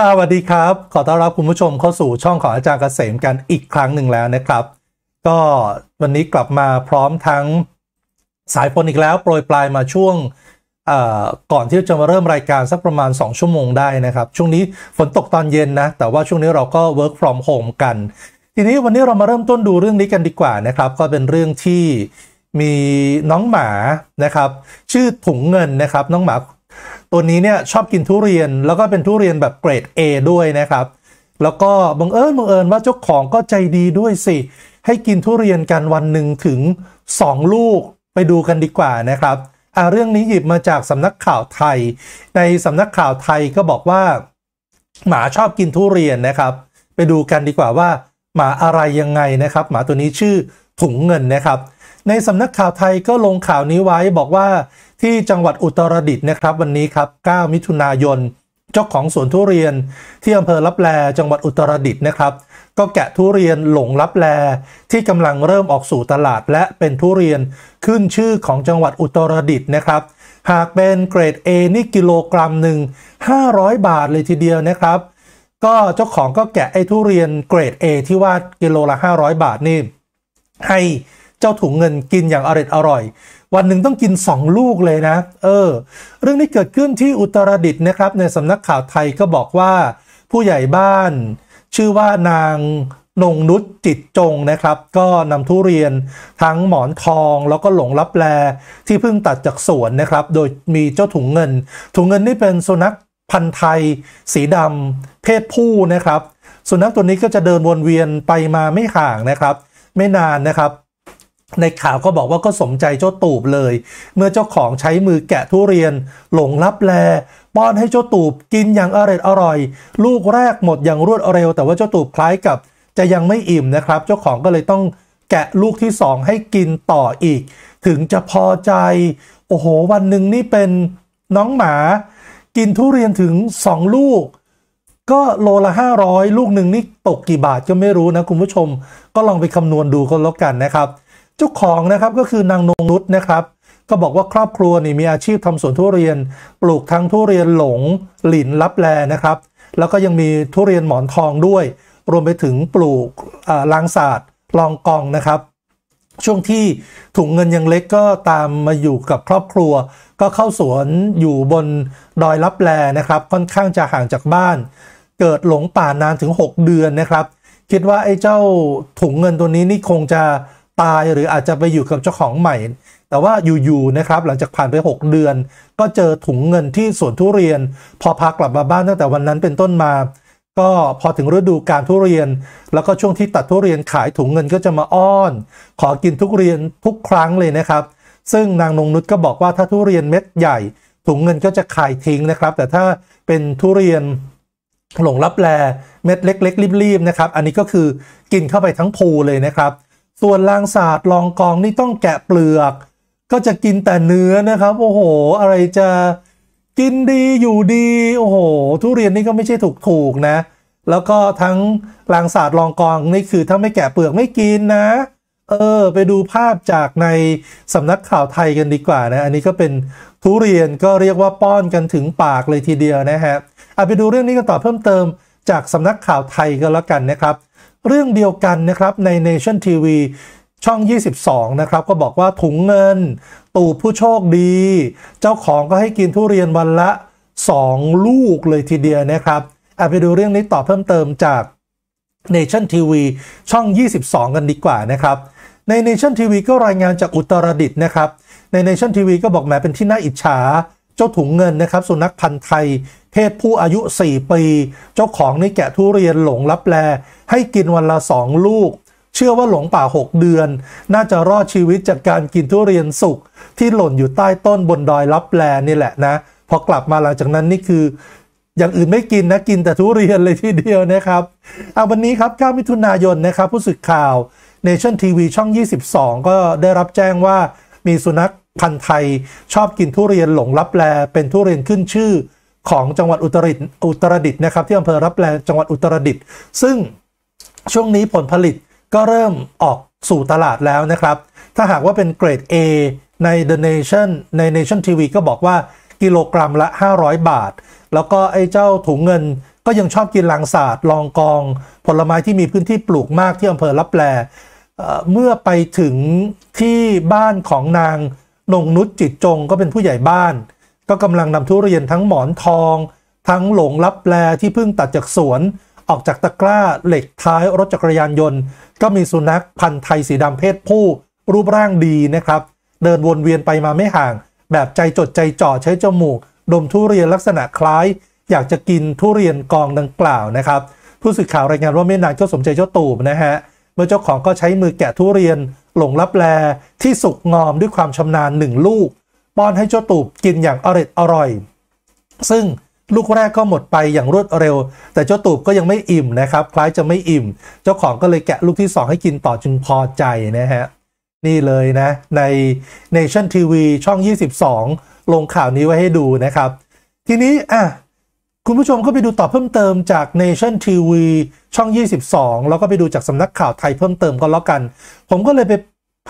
สวัสดีครับ ขอต้อนรับคุณผู้ชมเข้าสู่ช่องของอาจารย์เกษมกันอีกครั้งหนึ่งแล้วนะครับ ก็วันนี้กลับมาพร้อมทั้งสายฝนอีกแล้วโปรยปลายมาช่วงก่อนที่จะมาเริ่มรายการสักประมาณ 2 ชั่วโมงได้นะครับ ช่วงนี้ฝนตกตอนเย็นนะแต่ว่าช่วงนี้เราก็ work from home กัน ทีนี้วันนี้เรามาเริ่มต้นดูเรื่องนี้กันดีกว่านะครับก็เป็นเรื่องที่มีน้องหมานะครับชื่อถุงเงินนะครับน้องหมาตัวนี้เนี่ยชอบกินทุเรียนแล้วก็เป็นทุเรียนแบบเกรด A ด้วยนะครับ แล้วก็บังเอิญบังเอิญว่าเจ้าของก็ใจดีด้วยสิ ให้กินทุเรียนกันวันหนึ่งถึง 2 ลูกไปดูกันดีกว่านะครับเรื่องนี้หยิบมาจากสำนักข่าวไทย ในสำนักข่าวไทยก็บอกว่าหมาชอบกินทุเรียนนะครับ ไปดูกันดีกว่าว่าหมาอะไรยังไงนะครับ หมาตัวนี้ชื่อถุงเงินนะครับ ในสำนักข่าวไทยก็ลงข่าวนี้ไว้บอกว่าที่จังหวัดอุตรดิตถ์นะครับวันนี้ครับ 9 มิถุนายนเจ้าของสวนทุเรียนที่อำเภอลับแลจังหวัดอุตรดิตถ์นะครับ ก็แกะทุเรียนหลงลับแลที่กำลังเริ่มออกสู่ตลาดและเป็นทุเรียนขึ้นชื่อของจังหวัดอุตรดิตถ์นะครับ หากเป็นเกรด A นี่กิโลกรัมหนึ่ง500 บาทเลยทีเดียวนะครับก็เจ้าของก็แกะไอ้ทุเรียนเกรด A ที่ว่ากิโลละ 500 บาทนี่ ให้เจ้าถุงเงินกินอย่างอร่อยอร่อยวันหนึ่งต้องกิน 2 ลูกเลยนะ เออ เรื่องนี้เกิดขึ้นที่อุตรดิตถ์นะครับในสำนักข่าวไทยก็บอกว่า ผู้ใหญ่บ้านชื่อว่านางนงนุชจิตจงนะครับ ก็นำทุเรียนทั้งหมอนทองแล้วก็หลงรับแลที่เพิ่งตัดจากสวนนะครับโดยมีเจ้าถุงเงินถุงเงินนี่เป็นสุนัขพันธุ์ไทย สีดำเพศผู้นะครับ สุนัขตัวนี้ก็จะเดินวนเวียนไปมาไม่ห่างนะครับ ไม่นานนะครับ ในข่าวก็บอกว่าก็สมใจเจ้าตูบเลย เมื่อเจ้าของใช้มือแกะทุเรียนหลงลับแล ป้อนให้เจ้าตูบ กินอย่างอร่อยอร่อย ลูกแรกหมดอย่างรวดเร็วแต่ว่าเจ้าตูบคล้ายกับ จะยังไม่อิ่มนะครับ เจ้าของก็เลยต้องแกะลูกที่สองให้กินต่ออีก ถึงจะพอใจ โอ้โหวันหนึ่งนี่เป็นน้องหมากินทุเรียนถึง 2 ลูกก็โลละ500 ลูกหนึ่งนี่ตกกี่บาทก็ไม่รู้นะ คุณผู้ชมก็ลองไปคำนวณดูก็แล้วกันนะครับเจ้าของนะครับก็คือนางนงนุชนะครับ ก็บอกว่าครอบครัวนี่มีอาชีพทำสวนทุเรียน ปลูกทั้งทุเรียนหลงหลินลับแลนะครับ แล้วก็ยังมีทุเรียนหมอนทองด้วย รวมไปถึงปลูกลางศาสตร์ลองกองนะครับช่วงที่ถุงเงินยังเล็กก็ตามมาอยู่กับครอบครัว ก็เข้าสวนอยู่บนดอยลับแลนะครับ ค่อนข้างจะห่างจากบ้าน เกิดหลงป่านานถึง 6 เดือนนะครับ คิดว่าไอ้เจ้าถุงเงินตัวนี้นี่คงจะตายหรืออาจจะไปอยู่กับเจ้าของใหม่ แต่ว่าอยู่ๆนะครับหลังจากผ่านไป 6 เดือน ก็เจอถุงเงินที่สวนทุเรียน พอพากลับมาบ้านตั้งแต่วันนั้นเป็นต้นมาก็พอถึงฤดูการทุเรียนแล้วก็ช่วงที่ตัดทุเรียนขายถุงเงินก็จะมาอ้อน ขอกินทุเรียนทุกครั้งเลยนะครับ ซึ่งนางนงนุชก็บอกว่าถ้าทุเรียนเม็ดใหญ่ ถุงเงินก็จะขายทิ้งนะครับ แต่ถ้าเป็นทุเรียนหลงรับแล เม็ดเล็กๆรีบๆ นะครับ อันนี้ก็คือกินเข้าไปทั้งภูเลยนะครับ ส่วนลางศาสตร์ลองกองนี่ต้องแกะเปลือก ก็จะกินแต่เนื้อนะครับโอ้โห อะไรจะกินดีอยู่ดี โอ้โห ทุเรียนนี่ก็ไม่ใช่ถูกถูกนะ แล้วก็ทั้งลางศาสตร์ลองกอง นี่คือถ้าไม่แกะเปลือกไม่กินนะ เออ ไปดูภาพจากในสำนักข่าวไทยกันดีกว่านะ อันนี้ก็เป็นทุเรียนก็เรียกว่าป้อนกันถึงปากเลยทีเดียวนะฮะเอาไปดูเรื่องนี้กันต่อเพิ่มเติม จากสำนักข่าวไทยกันแล้วกันนะครับ เรื่องเดียวกันนะครับใน Nation TV ช่อง 22นะครับก็บอกว่าถุงเงิน ตู่ผู้โชคดี เจ้าของก็ให้กินทุเรียนวันละ 2 ลูกเลยทีเดียวนะครับเอาไปดูเรื่องนี้ต่อเพิ่มเติมจาก Nation TV ช่อง 22 กันดีกว่านะครับใน Nation TV ก็รายงานจากอุตรดิตนะครับใน Nation TV ก็บอกแหมเป็นที่น่าอิจฉาเจ้าถุงเงินนะครับสุนัขพันธุ์ไทย เพศผู้อายุ 4 ปี เจ้าของนี่แกะทุเรียนหลงรับแลให้กินวันละ 2 ลูกเชื่อว่าหลงป่า 6 เดือน น่าจะรอดชีวิตจากการกินทุเรียนสุกที่หล่นอยู่ใต้ต้นบนดอยลับแลนี่แหละนะพอกลับมาหลังจากนั้นนี่คือ อย่างอื่นไม่กินนะกินแต่ทุเรียนเลยทีเดียวนะครับเอาวันนี้ครับ9มิถุนายนนะครับ ผู้สื่อข่าวเนชั่นทีวีช่อง 22 ก็ได้รับแจ้งว่ามีสุนัขพันธุ์ไทย ชอบกินทุเรียนหลงลับแลเป็นทุเรียนขึ้นชื่อ ของจังหวัดอุตรดิตอุตรดิตนะครับที่อำเภอรับแลจังหวัดอุตรดิตซึ่งช่วงนี้ผลผลิตก็เริ่มออกสู่ตลาดแล้วนะครับ ถ้าหากว่าเป็นเกรด A ใน The Nation ใน Nation TV ก็บอกว่า กิโลกรัมละ 500 บาท แล้วก็ไอ้เจ้าถุงเงินก็ยังชอบกินลางศาสตร์ลองกอง ผลไม้ที่มีพื้นที่ปลูกมากที่อำเภอรับแลเมื่อไปถึงที่บ้านของนางนงนุชจิตจงก็เป็นผู้ใหญ่บ้าน ก็กำลังนำทุเรียนทั้งหมอนทอง ทั้งหลงรับแลที่เพิ่งตัดจากสวนออกจากตะกร้าเหล็กท้าย รถจักรยานยนต์ ก็มีสุนัขพันธุ์ไทย สีดำเพศผู้รูปร่างดีนะครับ เดินวนเวียนไปมาไม่ห่าง แบบใจจดใจจ่อใช้จมูก ดมทุเรียนลักษณะคล้าย อยากจะกินทุเรียนกองดังกล่าวนะครับ ผู้สื่อข่าวรายงานว่าไม่นานเจ้าสมใจเจ้าตูบนะฮะ เมื่อเจ้าของก็ใช้มือแกะทุเรียนหลงลับแลที่สุกงอมด้วยความชำนาญหนึ่งลูกป้อนให้เจ้าตูบกินอย่างอร็ดอร่อย ซึ่งลูกแรกก็หมดไปอย่างรวดเร็ว แต่เจ้าตูบก็ยังไม่อิ่มนะครับ คล้ายจะไม่อิ่ม เจ้าของก็เลยแกะลูกที่ 2 ให้กินต่อจึงพอใจนะฮะนี่เลยนะ ใน Nation TV ช่อง 22 ลงข่าวนี้ไว้ให้ดูนะครับ ทีนี้อ่ะคุณผู้ชมก็ไปดูต่อเพิ่มเติมจาก Nation TV ช่อง 22 แล้วก็ไปดูจากสำนักข่าวไทยเพิ่มเติมก็แล้วกัน ผมก็เลยไป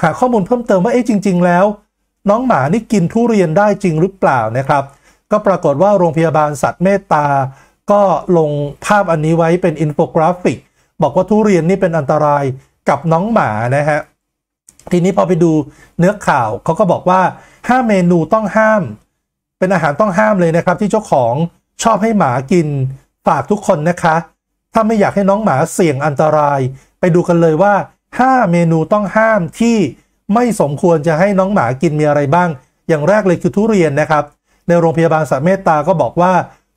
หาข้อมูลเพิ่มเติมว่าเอ๊ะจริง ๆแล้ว น้องหมานี่กินทุเรียนได้จริงหรือเปล่านะครับก็ปรากฏว่าโรงพยาบาลสัตว์เมตตา ก็ลงภาพอันนี้ไว้เป็นอินโฟกราฟิก บอกว่าทุเรียนนี่ เป็นอันตรายกับน้องหมานะฮะทีนี้พอไปดูเนื้อข่าวเขาก็บอกว่าห้าเมนูต้องห้าม เป็นอาหารต้องห้ามเลยนะครับ ที่เจ้าของชอบให้หมากินฝากทุกคนนะคะ ถ้าไม่อยากให้น้องหมาเสี่ยงอันตราย ไปดูกันเลยว่า 5 เมนูต้องห้ามที่ไม่สมควรจะให้น้องหมากินมีอะไรบ้าง อย่างแรกเลยคือทุเรียนนะครับในโรงพยาบาลสัตว์เมตตาก็บอกว่า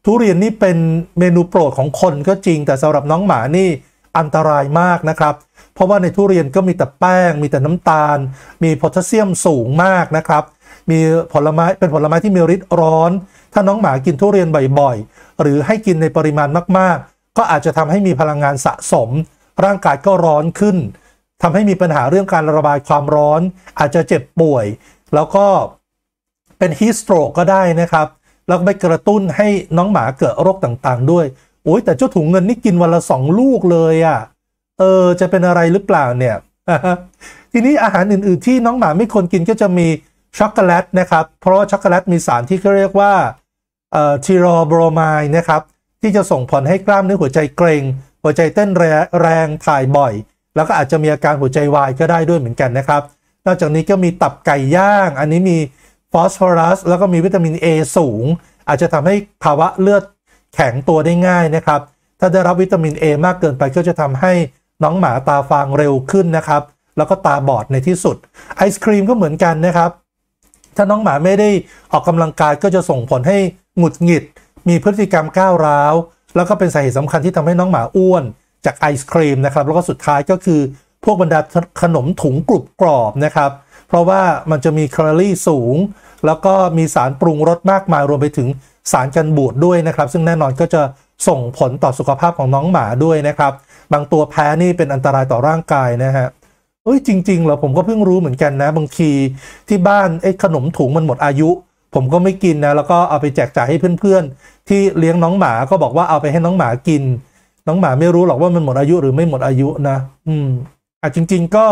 ทุเรียนนี่เป็นเมนูโปรดของคนก็จริงแต่สำหรับน้องหมานี่อันตรายมากนะครับ เพราะว่าในทุเรียนก็มีแต่แป้ง มีแต่น้ำตาล มีโพแทสเซียมสูงมากนะครับ มีผลไม้เป็นผลไม้ที่มีฤทธิ์ร้อน ถ้าน้องหมากินทุเรียนบ่อยๆหรือให้กินในปริมาณมากๆ ก็อาจจะทำให้มีพลังงานสะสม ร่างกายก็ร้อนขึ้น ทำให้มีปัญหาเรื่องการระบายความร้อน อาจจะเจ็บป่วย แล้วก็เป็นฮีสโตรก็ได้นะครับ แล้วไปกระตุ้นให้น้องหมาเกิดโรคต่าง ๆ ด้วย โอ้ยแต่เจ้าถุงเงินนี่กินวันละสองลูกเลยอะ่ะ เออ จะเป็นอะไรหรือเปล่าเนี่ย ทีนี้อาหารอื่นๆที่น้องหมาไม่ควรกินก็จะมีช็อกโกแลตนะครับ เพราะช็อกโกแลตมีสารที่เขาเรียกว่า เอ่อทีโรโบรไมน์นะครับ ที่จะส่งผลให้กล้ามเนื้อหัวใจเกรง็งหัวใจเต้นแรงถ่ายบ่อย แล้วก็อาจจะมีอาการหัวใจวายก็ได้ด้วยเหมือนกันนะครับ นอกจากนี้ก็มีตับไก่ย่าง อันนี้มีฟอสฟอรัสแล้วก็มีวิตามิน A สูง อาจจะทำให้ภาวะเลือดแข็งตัวได้ง่ายนะครับ ถ้าได้รับวิตามิน A มากเกินไปก็จะทำให้น้องหมาตาฟางเร็วขึ้นนะครับ แล้วก็ตาบอดในที่สุด ไอศครีมก็เหมือนกันนะครับ ถ้าน้องหมาไม่ได้ออกกำลังกายก็จะส่งผลให้หงุดหงิด มีพฤติกรรมก้าวร้าว แล้วก็เป็นสาเหตุสำคัญที่ทำให้น้องหมาอ้วน จากไอศครีมนะครับ แล้วก็สุดท้ายก็คือ พวกบรรดาขนมถุงกรุบกรอบนะครับเพราะว่ามันจะมีแคลอรี่สูง แล้วก็มีสารปรุงรสมากมายรวมไปถึงสารกันบูดด้วยนะครับ ซึ่งแน่นอนก็จะส่งผลต่อสุขภาพของน้องหมาด้วยนะครับ บางตัวแพ้นี่เป็นอันตรายต่อร่างกายนะฮะเอ้ยจริง ๆเหรอผมก็เพิ่งรู้เหมือนกันนะบางทีที่บ้านไอ้ขนมถุงมันหมดอายุ ผมก็ไม่กินนะ แล้วก็เอาไปแจกจ่ายให้เพื่อนๆ ที่เลี้ยงน้องหมาก็บอกว่าเอาไปให้น้องหมากิน น้องหมาไม่รู้หรอกว่ามันหมดอายุหรือไม่หมดอายุนะอืมอ่ะจริง ๆก็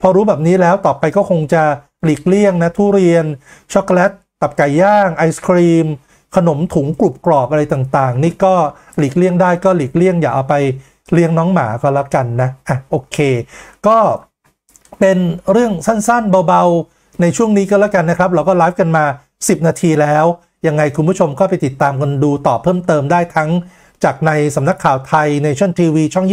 พอรู้แบบนี้แล้วต่อไปก็คงจะหลีกเลี่ยงนะทุเรียน ช็อกโกแลตตับไก่ย่างไอศครีม ขนมถุงกรุบกรอบอะไรต่างๆ นี่ก็หลีกเลี่ยงได้ก็หลีกเลี่ยงอย่าเอาไปเลี้ยงน้องหมาก็แล้วกันนะอ่ะโอเค ก็เป็นเรื่องสั้นๆเบาๆ ในช่วงนี้ก็แล้วกันนะครับ เราก็ไลฟ์กันมา 10 นาทีแล้ว ยังไงคุณผู้ชมก็ไปติดตามกันดูต่อเพิ่มเติมได้ทั้งจากในสำนักข่าวไทยในช่องทีวีช่อง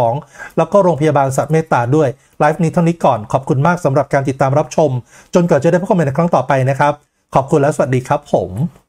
22 แล้วก็โรงพยาบาลสัตว์เมตตาด้วยไลฟ์นี้เท่านี้ก่อน ขอบคุณมากสำหรับการติดตามรับชม จนกว่าจะได้พบกันใในครั้งต่อไปนะครับ ขอบคุณและสวัสดีครับผม